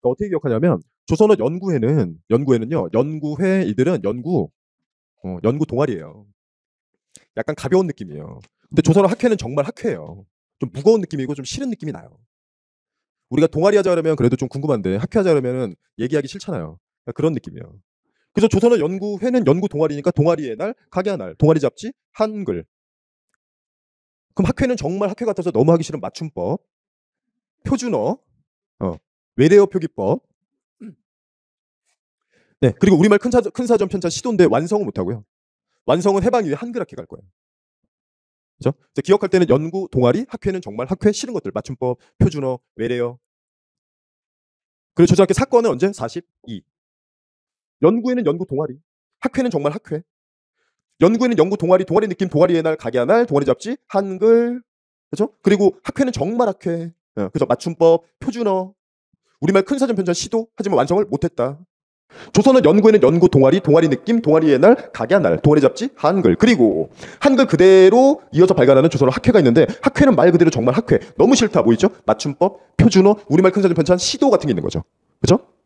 그러니까 어떻게 기억하냐면 조선어 연구회는 연구회는요 연구회 이들은 연구 어, 연구 동아리예요. 약간 가벼운 느낌이에요. 근데 조선어 학회는 정말 학회예요. 좀 무거운 느낌이고 좀 싫은 느낌이 나요. 우리가 동아리 하자 그러면 그래도 좀 궁금한데 학회 하자 그러면 얘기하기 싫잖아요. 그러니까 그런 느낌이에요. 그래서 조선어 연구회는 연구 동아리니까 동아리의 날, 가게의 날, 동아리 잡지, 한글. 그럼 학회는 정말 학회 같아서 너무 하기 싫은 맞춤법, 표준어, 어, 외래어 표기법. 음. 네, 그리고 우리말 큰, 사전, 큰 사전 편찬 시도인데 완성은 못하고요. 완성은 해방 이후에 한글학회 갈 거예요. 그죠? 기억할 때는 연구, 동아리, 학회는 정말 학회 싫은 것들. 맞춤법, 표준어, 외래어. 그리고 저작학회 사건은 언제? 42. 연구에는 연구 동아리. 학회는 정말 학회. 연구에는 연구 동아리, 동아리 느낌, 동아리의 날, 가게 날, 동아리 잡지, 한글. 그죠? 그리고 학회는 정말 학회. 어, 그죠? 맞춤법, 표준어. 우리말 큰 사전 편찬 시도 하지만 완성을 못했다. 조선은 연구에는 연구 동아리, 동아리 느낌, 동아리의 날, 가게 날, 동아리 잡지, 한글 그리고 한글 그대로 이어서 발간하는 조선어 학회가 있는데 학회는 말 그대로 정말 학회 너무 싫다 보이죠? 뭐 맞춤법, 표준어, 우리말 큰 사전 편찬 시도 같은 게 있는 거죠. 그렇죠?